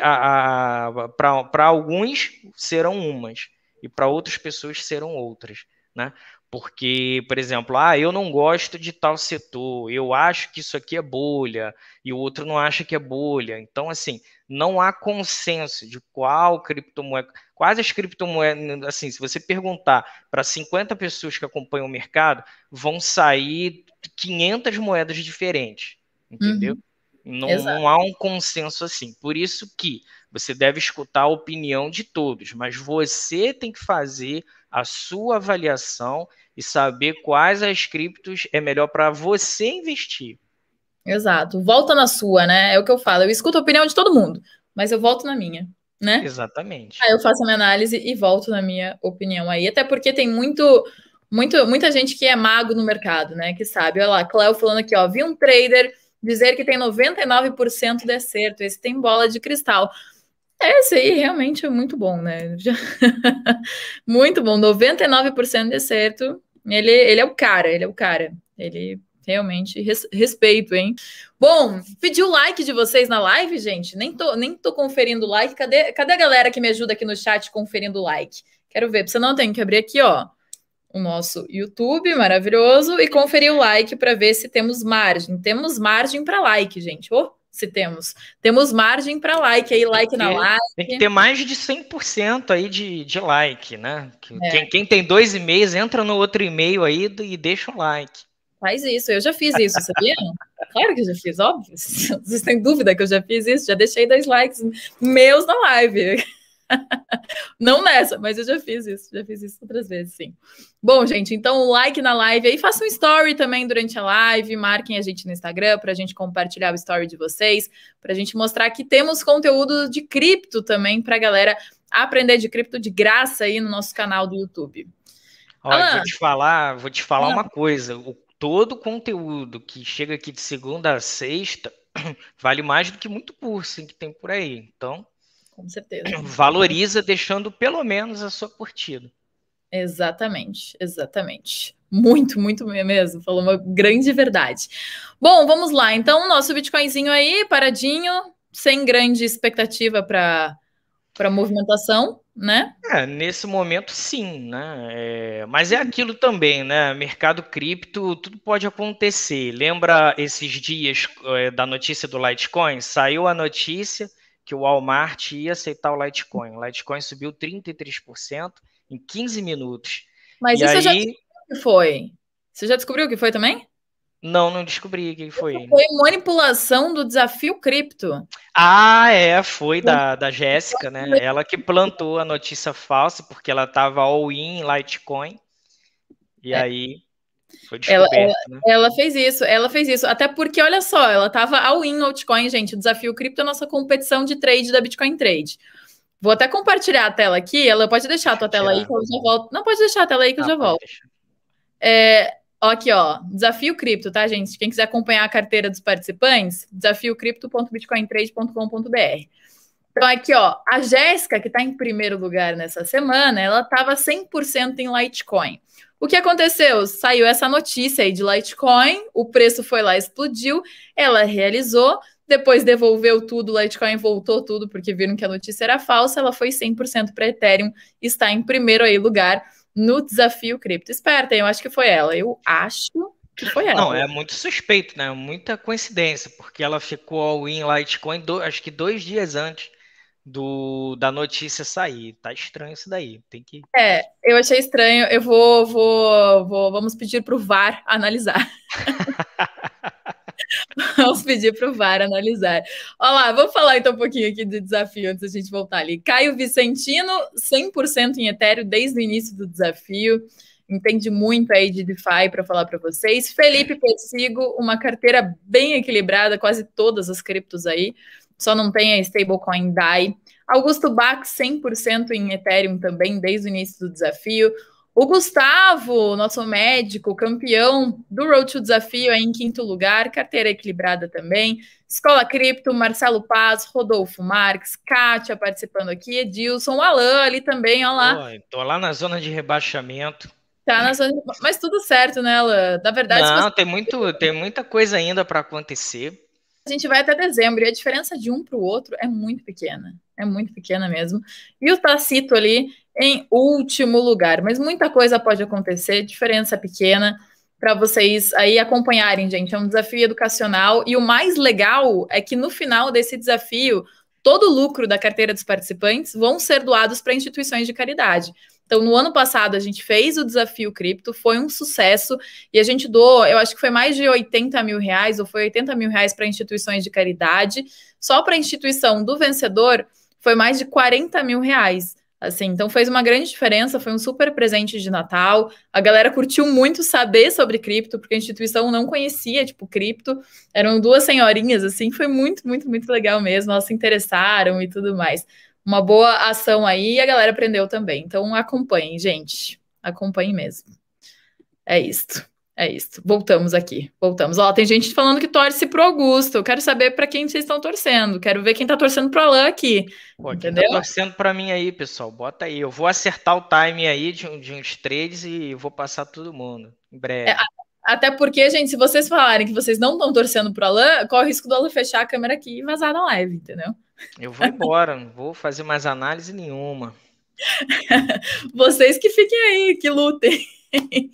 Speaker 2: para alguns serão umas e para outras pessoas serão outras, né? Porque, por exemplo, ah, eu não gosto de tal setor, eu acho que isso aqui é bolha, e o outro não acha que é bolha. Então, assim, não há consenso de qual criptomoeda. Quais as criptomoedas, assim, se você perguntar para 50 pessoas que acompanham o mercado, vão sair 500 moedas diferentes, entendeu? Uhum. Não, não, há um consenso assim. Por isso que você deve escutar a opinião de todos, mas você tem que fazer a sua avaliação e saber quais as criptos é melhor para você investir.
Speaker 1: Exato. Volta na sua, né? É o que eu falo. Eu escuto a opinião de todo mundo, mas eu volto na minha, né? Exatamente. Aí eu faço a minha análise e volto na minha opinião aí. Até porque tem muito, muito muita gente que é mago no mercado, né? Que sabe. Olha lá, Cléo falando aqui, ó. Vi um trader dizer que tem 99% de acerto. Esse tem bola de cristal. Esse aí realmente é muito bom, né? Já... muito bom, 99% de certo. Ele, ele é o cara, ele é o cara. Ele realmente res, respeito, hein? Bom, pedi o like de vocês na live, gente. Nem tô, nem tô conferindo o like. Cadê, cadê a galera que me ajuda aqui no chat conferindo o like? Quero ver, porque senão eu tenho que abrir aqui, ó, o nosso YouTube maravilhoso e conferir o like para ver se temos margem. Temos margem para like, gente. Oh! se temos. Temos margem para like aí, like tem na live like. Tem que ter mais
Speaker 2: de 100% aí de, de like, né? É. Quem, quem, tem dois e-mails, entra no outro e-mail aí e deixa um like.
Speaker 1: Faz isso, eu já fiz isso, sabia? claro que eu já fiz, óbvio. Vocês têm dúvida que eu já fiz isso, já deixei dois likes meus na live. Não nessa, mas eu já fiz isso, já fiz isso outras vezes, sim. Bom, gente, então like na live aí, faça um story também durante a live, marquem a gente no Instagram para a gente compartilhar o story de vocês, para a gente mostrar que temos conteúdo de cripto também para a galera aprender de cripto de graça aí no nosso canal do YouTube. Olha, vou te
Speaker 2: falar, vou te falar não. uma coisa. O, todo o conteúdo que chega aqui de segunda a sexta vale mais do que muito curso hein, que tem por aí. Então, com certeza. Valoriza deixando pelo menos a sua curtida.
Speaker 1: Exatamente, exatamente. Muito, muito mesmo. Falou uma grande verdade. Bom, vamos lá. Então, nosso Bitcoinzinho aí, paradinho, sem grande expectativa para para movimentação, né?
Speaker 2: É, nesse momento, sim, né? É, mas é aquilo também, né? Mercado cripto, tudo pode acontecer. Lembra esses dias é, da notícia do Litecoin? Saiu a notícia, que o Walmart ia aceitar o Litecoin. O Litecoin subiu 33% em 15 minutos.
Speaker 1: Mas e isso aí... já descobriu que foi? Você já descobriu o que foi também?
Speaker 2: Não, não descobri quem foi. Isso
Speaker 1: foi manipulação do desafio cripto.
Speaker 2: Ah, é, foi da, da Jéssica, né? Ela que plantou a notícia falsa, porque ela estava all-in em Litecoin. E é. aí ela, né?
Speaker 1: ela, fez isso, ela fez isso. Até porque, olha só, ela estava ao in altcoin, gente. O desafio cripto é a nossa competição de trade da Bitcoin Trade. Vou até compartilhar a tela aqui. Ela pode deixar a tua tela aí que eu já volto. Não, pode deixar a tela aí que eu ah, já volto. É, ó, aqui, ó. Desafio cripto, tá, gente? Quem quiser acompanhar a carteira dos participantes, desafiocripto.bitcointrade.com.br. Então, aqui, ó, a Jéssica, que está em primeiro lugar nessa semana, ela estava 100% em Litecoin. O que aconteceu? Saiu essa notícia aí de Litecoin, o preço foi lá, explodiu, ela realizou, depois devolveu tudo, Litecoin voltou tudo, porque viram que a notícia era falsa, ela foi 100% para Ethereum, está em primeiro aí lugar no desafio cripto esperta. Eu acho que foi ela, eu acho que foi ela. Não, é
Speaker 2: muito suspeito, né? Muita coincidência, porque ela ficou all-in Litecoin, do, acho que dois dias antes do da notícia sair. Tá estranho isso daí. Tem que
Speaker 1: É, eu achei estranho. Eu vou vou, vou vamos pedir o VAR analisar. Vamos pedir para o VAR analisar. Olha lá, vamos falar então um pouquinho aqui do desafio antes da gente voltar ali. Caio Vicentino, 100% em Ethereum desde o início do desafio. Entende muito aí de DeFi para falar para vocês. Felipe Persigo, uma carteira bem equilibrada, quase todas as criptos aí só não tem a stablecoin DAI. Augusto Bach, 100% em Ethereum também, desde o início do desafio. O Gustavo, nosso médico, campeão do Road to Desafio, aí em quinto lugar, carteira equilibrada também. Escola Cripto, Marcelo Paz, Rodolfo Marques, Kátia participando aqui, Edilson, Alan ali também, olha lá.
Speaker 2: Oi, tô então lá na zona de rebaixamento.
Speaker 1: Tá na zona de... Mas tudo certo, né, Alan? Na verdade. Não, você... tem, muito,
Speaker 2: tem muita coisa ainda para acontecer
Speaker 1: a gente vai até dezembro e a diferença de um para o outro é muito pequena, é muito pequena mesmo. E o Tacito ali em último lugar, mas muita coisa pode acontecer, diferença pequena para vocês aí acompanharem, gente. É um desafio educacional e o mais legal é que no final desse desafio, todo o lucro da carteira dos participantes vão ser doados para instituições de caridade. Então, no ano passado, a gente fez o desafio cripto, foi um sucesso e a gente doou, eu acho que foi mais de 80 mil reais, ou foi 80 mil reais para instituições de caridade. Só para a instituição do vencedor foi mais de 40 mil reais. Assim, então fez uma grande diferença, foi um super presente de Natal. A galera curtiu muito saber sobre cripto, porque a instituição não conhecia, tipo, cripto. Eram duas senhorinhas, assim, foi muito, muito, muito legal mesmo. Elas se interessaram e tudo mais uma boa ação aí e a galera aprendeu também. Então acompanhem, gente. Acompanhem mesmo. É isto. É isso. Voltamos aqui. Voltamos. Ó, tem gente falando que torce pro Augusto. Eu quero saber para quem vocês estão torcendo. Quero ver quem tá torcendo pro Alain aqui. Pô, tá entendeu? Tá
Speaker 2: torcendo para mim aí, pessoal. Bota aí. Eu vou acertar o time aí de, de uns trades e vou passar todo mundo. Em breve. É,
Speaker 1: até porque, gente, se vocês falarem que vocês não estão torcendo pro Alan, corre o risco do Alan fechar a câmera aqui e vazar na live, entendeu?
Speaker 2: Eu vou embora, não vou fazer mais análise nenhuma.
Speaker 1: vocês que fiquem aí, que lutem.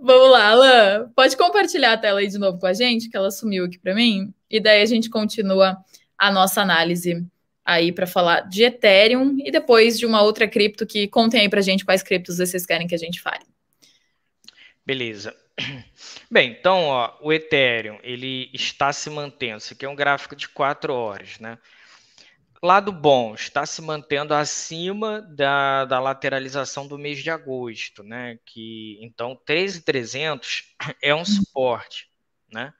Speaker 1: Vamos lá, Alan. Pode compartilhar a tela aí de novo com a gente, que ela sumiu aqui para mim. E daí a gente continua a nossa análise aí para falar de Ethereum e depois de uma outra cripto que contem aí para a gente quais criptos vocês querem que a gente fale.
Speaker 2: Beleza. Bem, então, ó, o Ethereum, ele está se mantendo. Isso aqui é um gráfico de 4 horas, né? Lado bom, está se mantendo acima da, da lateralização do mês de agosto, né? Que então 13,300 é um suporte, né?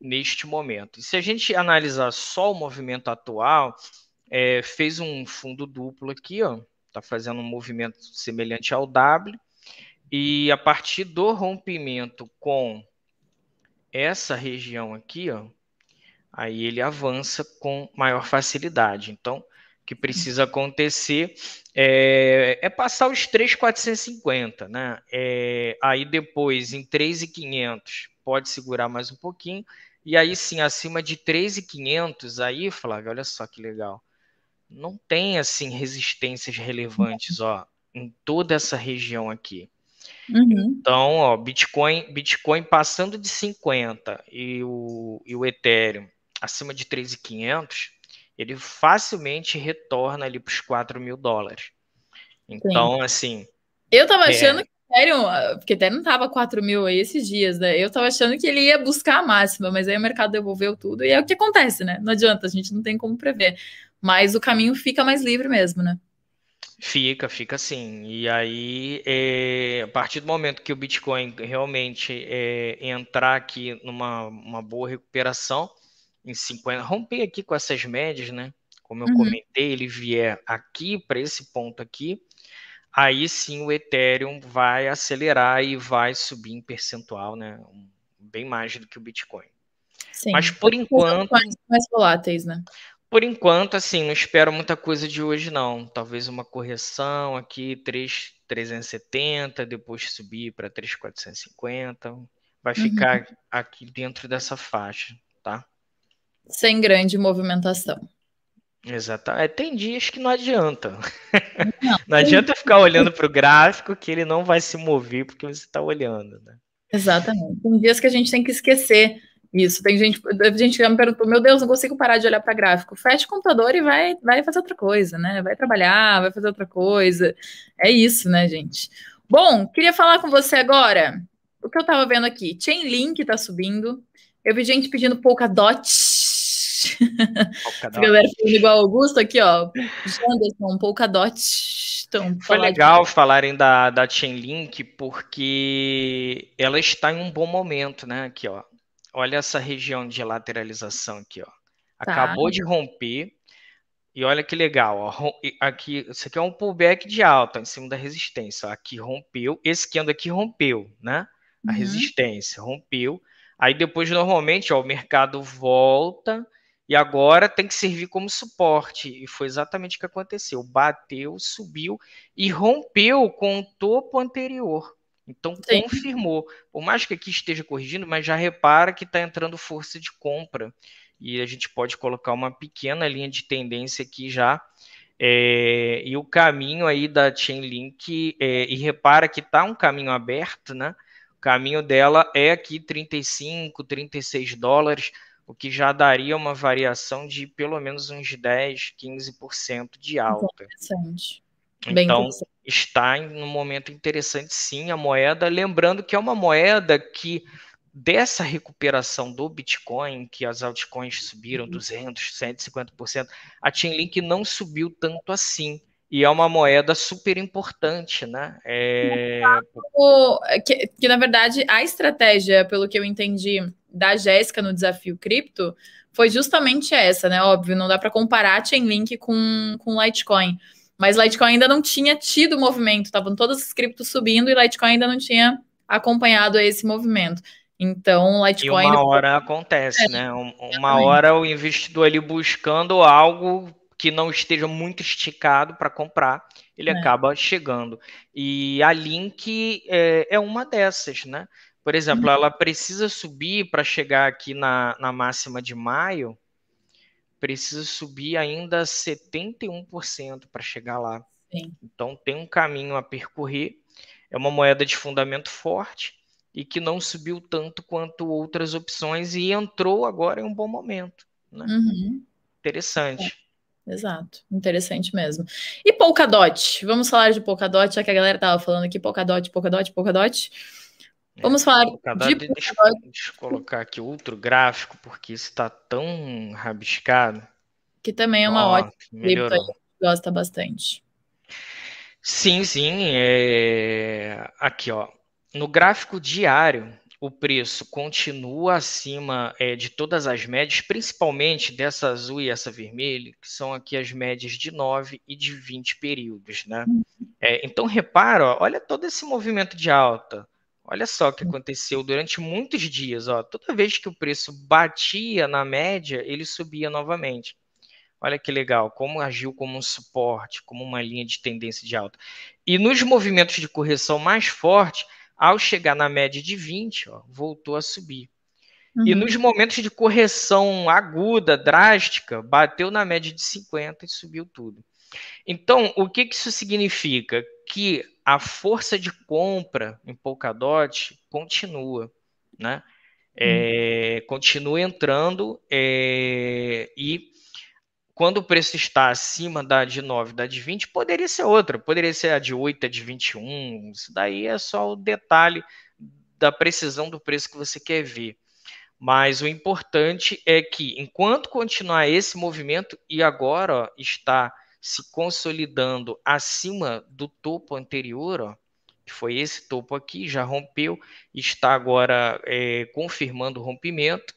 Speaker 2: Neste momento. E se a gente analisar só o movimento atual, é, fez um fundo duplo aqui, ó, tá fazendo um movimento semelhante ao W e a partir do rompimento com essa região aqui, ó, aí ele avança com maior facilidade. Então, o que precisa acontecer é, é passar os 3,450, né? É, aí depois, em 3,500, pode segurar mais um pouquinho. E aí sim, acima de 3,500, aí, Flávio, olha só que legal. Não tem, assim, resistências relevantes, ó, em toda essa região aqui. Uhum. Então, ó, Bitcoin, Bitcoin passando de 50 e o, e o Ethereum acima de 3,500, ele facilmente retorna ali para os 4 mil dólares. Então, Sim. assim.
Speaker 1: Eu estava é... achando que Ethereum, ah, porque Ethereum tava 4 mil aí esses dias, né? Eu tava achando que ele ia buscar a máxima, mas aí o mercado devolveu tudo e é o que acontece, né? Não adianta, a gente não tem como prever. Mas o caminho fica mais livre mesmo, né?
Speaker 2: Fica, fica assim. E aí, é, a partir do momento que o Bitcoin realmente é, entrar aqui numa uma boa recuperação, em 50, romper aqui com essas médias, né? Como eu uhum. comentei, ele vier aqui para esse ponto aqui, aí sim o Ethereum vai acelerar e vai subir em percentual, né? Bem mais do que o Bitcoin.
Speaker 1: Sim, Mas por enquanto. Mais voláteis, né?
Speaker 2: Por enquanto, assim, não espero muita coisa de hoje, não. Talvez uma correção aqui, 3, 370, depois subir para 3,450. Vai uhum. ficar aqui dentro dessa faixa, tá?
Speaker 1: Sem grande movimentação.
Speaker 2: Exato. É,
Speaker 1: tem dias que não adianta. Não,
Speaker 2: não adianta ficar olhando para o gráfico que ele não vai se mover porque você está olhando, né?
Speaker 1: Exatamente. Tem dias que a gente tem que esquecer isso, tem gente, gente que me perguntou, meu Deus, não consigo parar de olhar para gráfico. Fecha o computador e vai, vai fazer outra coisa, né? Vai trabalhar, vai fazer outra coisa. É isso, né, gente? Bom, queria falar com você agora. O que eu estava vendo aqui? Chainlink está subindo. Eu vi gente pedindo Polkadot. Polkadot. galera falando igual Augusto aqui, ó. Janderson, Polkadot. Então, Foi falar legal
Speaker 2: de... falarem da, da Chainlink, porque ela está em um bom momento, né? Aqui, ó. Olha essa região de lateralização aqui, ó. Tá. Acabou tá. de romper. E olha que legal, ó. Aqui, isso aqui é um pullback de alta em cima da resistência. Ó. Aqui rompeu, esse candle aqui rompeu, né? A uhum. resistência rompeu. Aí depois, normalmente, ó, o mercado volta e agora tem que servir como suporte. E foi exatamente o que aconteceu. Bateu, subiu e rompeu com o topo anterior. Então, Sim. confirmou. Por mais que aqui esteja corrigindo, mas já repara que está entrando força de compra. E a gente pode colocar uma pequena linha de tendência aqui já. É, e o caminho aí da Chainlink, é, e repara que está um caminho aberto, né? O caminho dela é aqui 35, 36 dólares, o que já daria uma variação de pelo menos uns 10, 15% de alta.
Speaker 1: Interessante. Bem então,
Speaker 2: está em um momento interessante, sim, a moeda. Lembrando que é uma moeda que, dessa recuperação do Bitcoin, que as altcoins subiram 200, uhum. 150%, a Chainlink não subiu tanto assim. E é uma moeda super importante, né? É...
Speaker 1: Que, que, na verdade, a estratégia, pelo que eu entendi, da Jéssica no desafio cripto foi justamente essa, né? Óbvio, não dá para comparar a Chainlink com, com Litecoin mas Litecoin ainda não tinha tido movimento, estavam todas as criptos subindo e Litecoin ainda não tinha acompanhado esse movimento. Então, Litecoin. E uma
Speaker 2: hora acontece, é, né? Uma hora o investidor ali buscando algo que não esteja muito esticado para comprar, ele é. acaba chegando. E a Link é, é uma dessas, né? Por exemplo, uhum. ela precisa subir para chegar aqui na, na máxima de maio precisa subir ainda 71% para chegar lá. Sim. Então tem um caminho a percorrer. É uma moeda de fundamento forte e que não subiu tanto quanto outras opções e entrou agora em um
Speaker 1: bom momento. Né? Uhum.
Speaker 2: Interessante. É.
Speaker 1: Exato, interessante mesmo. E Polkadot, vamos falar de Polkadot, já que a galera tava falando aqui, Polkadot, Polkadot, Polkadot. É, Vamos falar de... deixa, eu
Speaker 2: colocar aqui outro gráfico, porque está tão rabiscado.
Speaker 1: Que também é uma ótima melhorou. gosta bastante.
Speaker 2: Sim, sim. É... Aqui, ó. No gráfico diário, o preço continua acima é, de todas as médias, principalmente dessa azul e essa vermelha, que são aqui as médias de 9 e de 20 períodos. Né? Uhum. É, então, repara, ó, olha todo esse movimento de alta. Olha só o que aconteceu durante muitos dias. Ó, toda vez que o preço batia na média, ele subia novamente. Olha que legal, como agiu como um suporte, como uma linha de tendência de alta. E nos movimentos de correção mais forte, ao chegar na média de 20, ó, voltou a subir. Uhum. E nos momentos de correção aguda, drástica, bateu na média de 50 e subiu tudo. Então, o que, que isso significa? Que a força de compra em Polkadot continua, né? É, hum. Continua entrando é, e quando o preço está acima da de 9, da de 20, poderia ser outra, poderia ser a de 8, a de 21. Isso daí é só o detalhe da precisão do preço que você quer ver. Mas o importante é que, enquanto continuar esse movimento, e agora ó, está se consolidando acima do topo anterior, ó, que foi esse topo aqui, já rompeu, está agora é, confirmando o rompimento.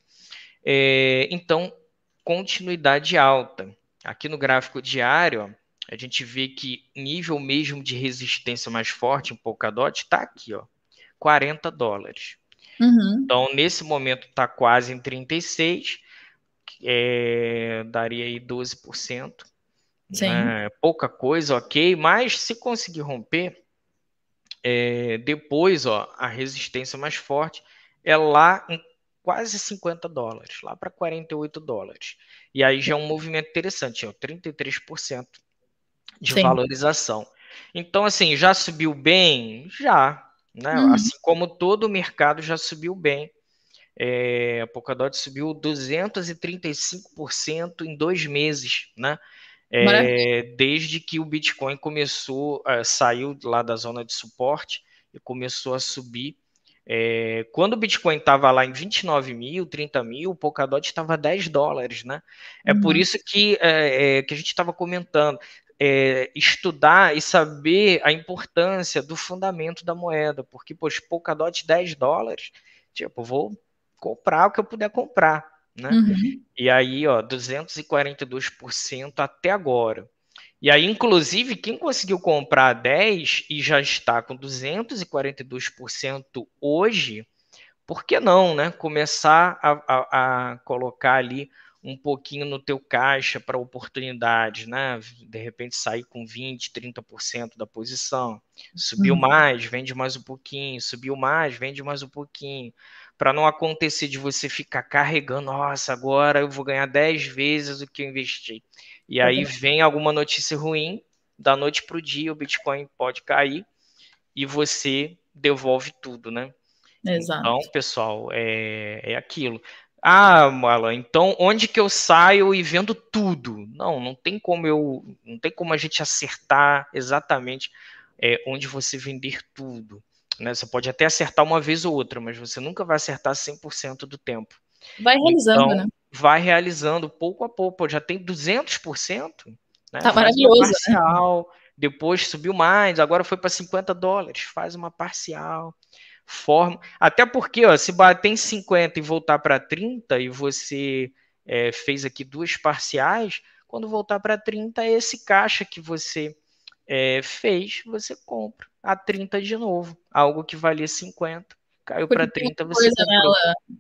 Speaker 2: É, então, continuidade alta. Aqui no gráfico diário, ó, a gente vê que nível mesmo de resistência mais forte em Polkadot está aqui, ó, 40 dólares. Uhum. Então, nesse momento está quase em 36, é, daria aí 12%. Sim. Né? Pouca coisa, ok, mas se conseguir romper, é, depois ó, a resistência mais forte é lá em quase 50 dólares, lá para 48 dólares. E aí já é um movimento interessante, ó, é 33% de Sim. valorização. Então, assim, já subiu bem? Já. Né? Uhum. Assim como todo o mercado já subiu bem. É, a Polkadot subiu 235% em dois meses, né? É, desde que o Bitcoin começou, saiu lá da zona de suporte e começou a subir. É, quando o Bitcoin estava lá em 29 mil, 30 mil, o Polkadot estava 10 dólares, né? É uhum. por isso que, é, é, que a gente estava comentando. É, estudar e saber a importância do fundamento da moeda, porque, poxa, Polkadot 10 dólares, tipo, vou comprar o que eu puder comprar, né? Uhum. E aí, ó, 242% até agora. E aí, inclusive, quem conseguiu comprar 10 e já está com 242% hoje, por que não, né? Começar a, a, a colocar ali um pouquinho no teu caixa para oportunidades, né? De repente sair com 20, 30% da posição. Subiu uhum. mais, vende mais um pouquinho, subiu mais, vende mais um pouquinho para não acontecer de você ficar carregando, nossa, agora eu vou ganhar 10 vezes o que eu investi. E aí vem alguma notícia ruim, da noite para o dia o Bitcoin pode cair e você devolve tudo, né? Então, Exato. Então, pessoal, é, é aquilo. Ah, Mala, então onde que eu saio e vendo tudo? Não, não tem como eu, não tem como a gente acertar exatamente é, onde você vender tudo. Né? Você pode até acertar uma vez ou outra, mas você nunca vai acertar 100% do tempo.
Speaker 1: Vai realizando, então, né?
Speaker 2: Vai realizando pouco a pouco. Já tem 200%. Né? Tá maravilhoso. Né? Parcial, né? Depois subiu mais, agora foi para 50 dólares. Faz uma parcial forma. Até porque, ó, se bater em 50 e voltar para 30, e você é, fez aqui duas parciais, quando voltar para 30, esse caixa que você é, fez, você compra a 30 de novo. Algo que valia
Speaker 1: 50, caiu para 30, você nela,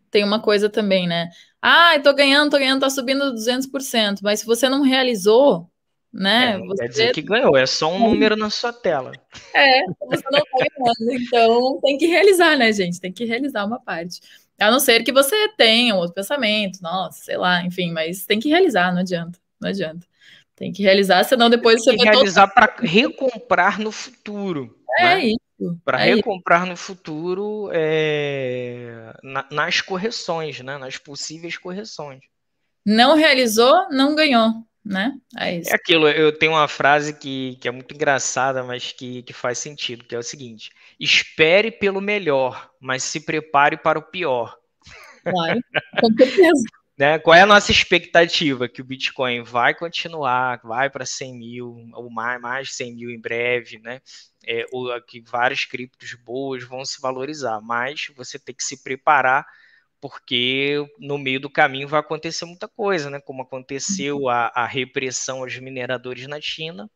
Speaker 1: Tem uma coisa também, né? Ah, eu tô ganhando, tô ganhando, tá subindo 200%, mas se você não realizou, né? É, não você... Quer dizer que
Speaker 2: ganhou, é só um é. número na
Speaker 1: sua tela. É, você não tá ganhando, então tem que realizar, né, gente? Tem que realizar uma parte. A não ser que você tenha um outro pensamento, nossa, sei lá, enfim, mas tem que realizar, não adianta, não adianta. Tem que realizar, senão depois tem você vai. realizar
Speaker 2: todo... para recomprar no futuro. É né? isso. Para é recomprar isso. no futuro é... Na, nas correções, né? nas possíveis correções.
Speaker 1: Não realizou, não ganhou. Né? É, é isso. é
Speaker 2: aquilo, eu tenho uma frase que, que é muito engraçada, mas que, que faz sentido, que é o seguinte: espere pelo melhor, mas se prepare para o pior.
Speaker 1: Claro, com certeza.
Speaker 2: né? Qual é a nossa expectativa? Que o Bitcoin vai continuar, vai para 100 mil, ou mais, mais 100 mil em breve, né? É, ou que várias criptos boas vão se valorizar, mas você tem que se preparar porque no meio do caminho vai acontecer muita coisa, né? Como aconteceu a, a repressão aos mineradores na China,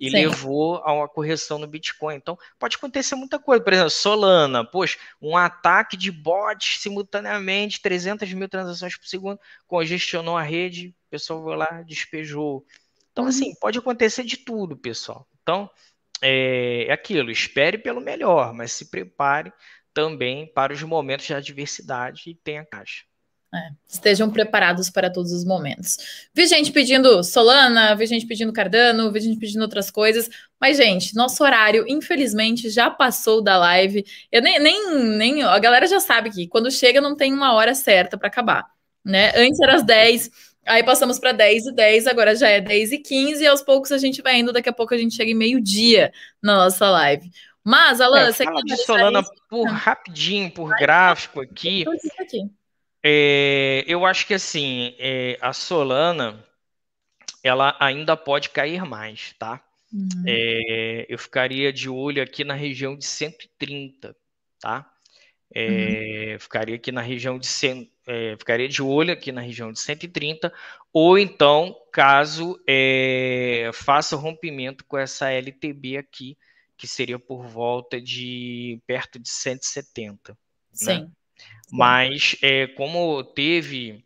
Speaker 2: e Sim. levou a uma correção no Bitcoin. Então, pode acontecer muita coisa. Por exemplo, Solana, poxa, um ataque de bots simultaneamente, 300 mil transações por segundo, congestionou a rede, o pessoal foi lá, despejou. Então, assim, uhum. pode acontecer de tudo, pessoal. Então, é, é aquilo, espere pelo melhor, mas se prepare também para os momentos de adversidade e tenha caixa.
Speaker 1: É, estejam preparados para todos os momentos. Vi gente pedindo Solana, vi gente pedindo Cardano, vi gente pedindo outras coisas, mas, gente, nosso horário, infelizmente, já passou da live. Eu nem, nem, nem a galera já sabe que quando chega não tem uma hora certa para acabar, né? Antes era às 10, aí passamos para 10 e 10, agora já é 10 e 15, e aos poucos a gente vai indo, daqui a pouco a gente chega em meio-dia na nossa live. Mas, Alan, é, você quer. Solana por ah. rapidinho, por
Speaker 2: gráfico aqui. aqui é, eu acho que assim, é, a Solana ela ainda pode cair mais, tá? Uhum. É, eu ficaria de olho aqui na região de 130, tá? É, uhum. Ficaria aqui na região de 100, é, ficaria de olho aqui na região de 130, ou então, caso é, faça rompimento com essa LTB aqui, que seria por volta de perto de 170. Né? Sim. Mas é, como teve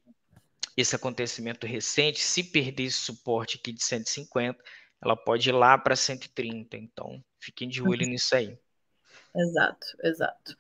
Speaker 2: esse acontecimento recente, se perder esse suporte aqui de 150, ela pode ir lá para 130. Então, fiquem de olho nisso aí.
Speaker 1: Exato, exato.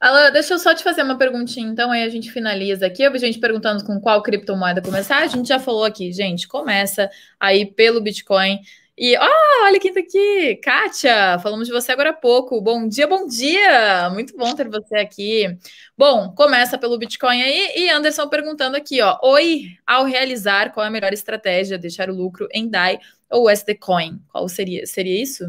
Speaker 1: Alain, deixa eu só te fazer uma perguntinha, então, aí a gente finaliza aqui. Eu vi gente perguntando com qual criptomoeda começar. A gente já falou aqui, gente, começa aí pelo Bitcoin. E ó, oh, olha quem tá aqui, Kátia, falamos de você agora há pouco. Bom dia, bom dia! Muito bom ter você aqui. Bom, começa pelo Bitcoin aí e Anderson perguntando aqui, ó. Oi, ao realizar, qual é a melhor estratégia? Deixar o lucro em DAI ou SD Coin? Qual seria, seria isso?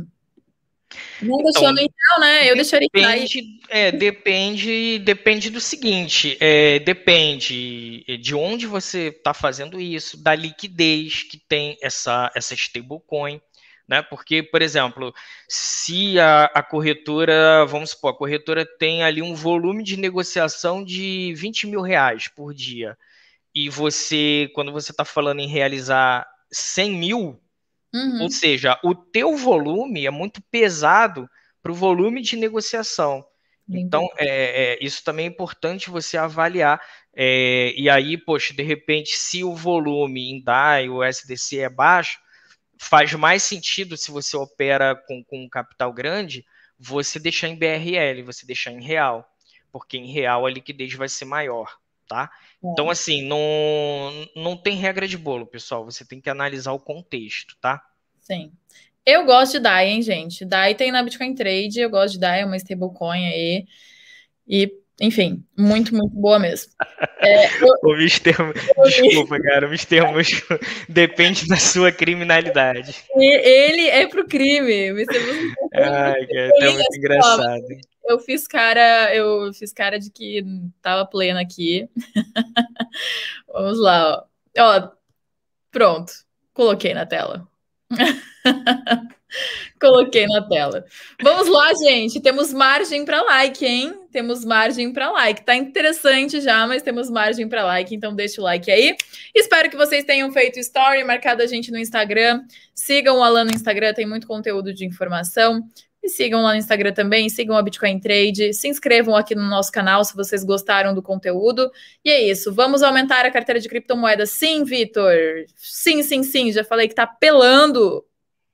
Speaker 1: Não deixou então, entrar, né? Eu deixaria no É,
Speaker 2: depende, depende do seguinte: é, depende de onde você está fazendo isso, da liquidez que tem essa, essa stablecoin. Né? Porque, por exemplo, se a, a, corretora, vamos supor, a corretora tem ali um volume de negociação de 20 mil reais por dia, e você, quando você está falando em realizar 100 mil, Uhum. Ou seja, o teu volume é muito pesado para o volume de negociação. Então, é, é, isso também é importante você avaliar. É, e aí, poxa, de repente, se o volume em DAI ou SDC é baixo, faz mais sentido se você opera com, com um capital grande, você deixar em BRL, você deixar em real, porque em real a liquidez vai ser maior, tá? Então, é. assim, não, não tem regra de bolo, pessoal. Você tem que analisar o contexto, tá?
Speaker 1: Sim. Eu gosto de DAI, hein, gente? DAI tem na Bitcoin Trade, eu gosto de DAI, é uma stablecoin aí. E enfim, muito, muito boa mesmo.
Speaker 2: É, eu, o mister desculpa, cara, Mr. termos depende da sua criminalidade.
Speaker 1: Ele é pro crime. Mr.
Speaker 2: É cara, é muito engraçado.
Speaker 1: Eu fiz cara, eu fiz cara de que tava plena aqui. Vamos lá, ó. ó. Pronto, coloquei na tela. coloquei na tela. Vamos lá, gente. Temos margem para like, hein? temos margem para like. Tá interessante já, mas temos margem para like, então deixa o like aí. Espero que vocês tenham feito story, marcado a gente no Instagram. Sigam o Alan no Instagram, tem muito conteúdo de informação. Me sigam lá no Instagram também, sigam a Bitcoin Trade, se inscrevam aqui no nosso canal se vocês gostaram do conteúdo. E é isso, vamos aumentar a carteira de criptomoedas. Sim, Vitor. Sim, sim, sim, já falei que tá pelando.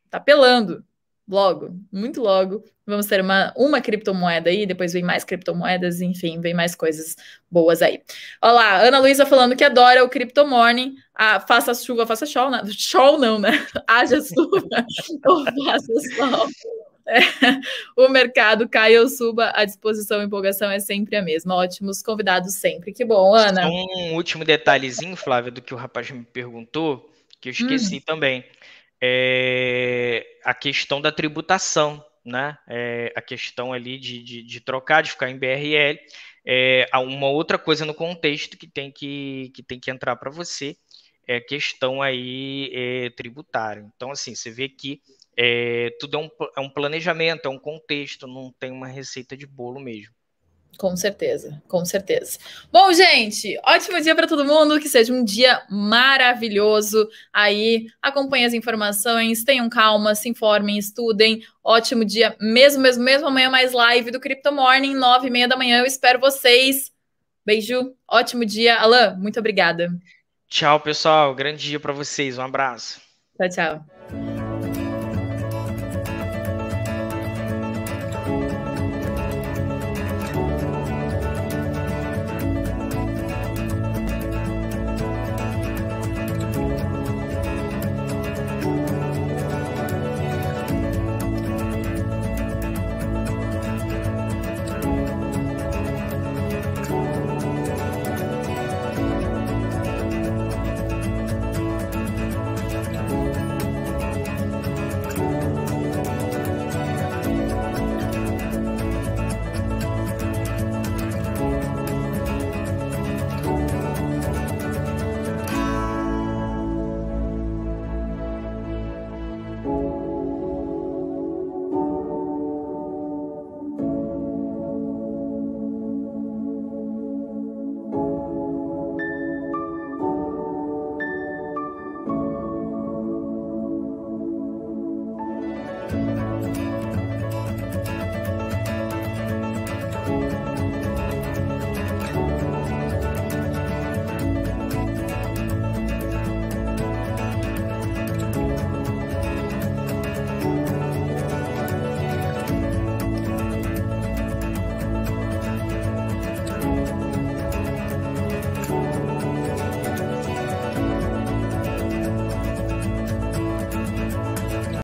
Speaker 1: Tá pelando logo, muito logo, vamos ter uma, uma criptomoeda aí, depois vem mais criptomoedas, enfim, vem mais coisas boas aí. olá Ana Luísa falando que adora o Crypto Morning, a faça chuva, faça show, né? Sol não, né? Haja chuva ou faça sol. É, o mercado cai ou suba, a disposição e empolgação é sempre a mesma. Ótimos convidados sempre. Que bom, Ana. Um
Speaker 2: último detalhezinho, Flávia, do que o rapaz me perguntou, que eu hum. esqueci hum. também é a questão da tributação, né? É a questão ali de, de, de, trocar, de ficar em BRL. É, uma outra coisa no contexto que tem que, que, tem que entrar para você é questão aí é, tributária. Então, assim, você vê que é, tudo é um, é um planejamento, é um contexto, não tem uma receita de bolo mesmo.
Speaker 1: Com certeza, com certeza. Bom, gente, ótimo dia para todo mundo, que seja um dia maravilhoso aí. Acompanhe as informações, tenham calma, se informem, estudem. Ótimo dia, mesmo, mesmo, mesmo. Amanhã mais live do Crypto Morning, nove e meia da manhã. Eu espero vocês. Beijo, ótimo dia. Alain, muito obrigada.
Speaker 2: Tchau, pessoal. Grande dia para vocês. Um abraço.
Speaker 1: Tchau, tchau.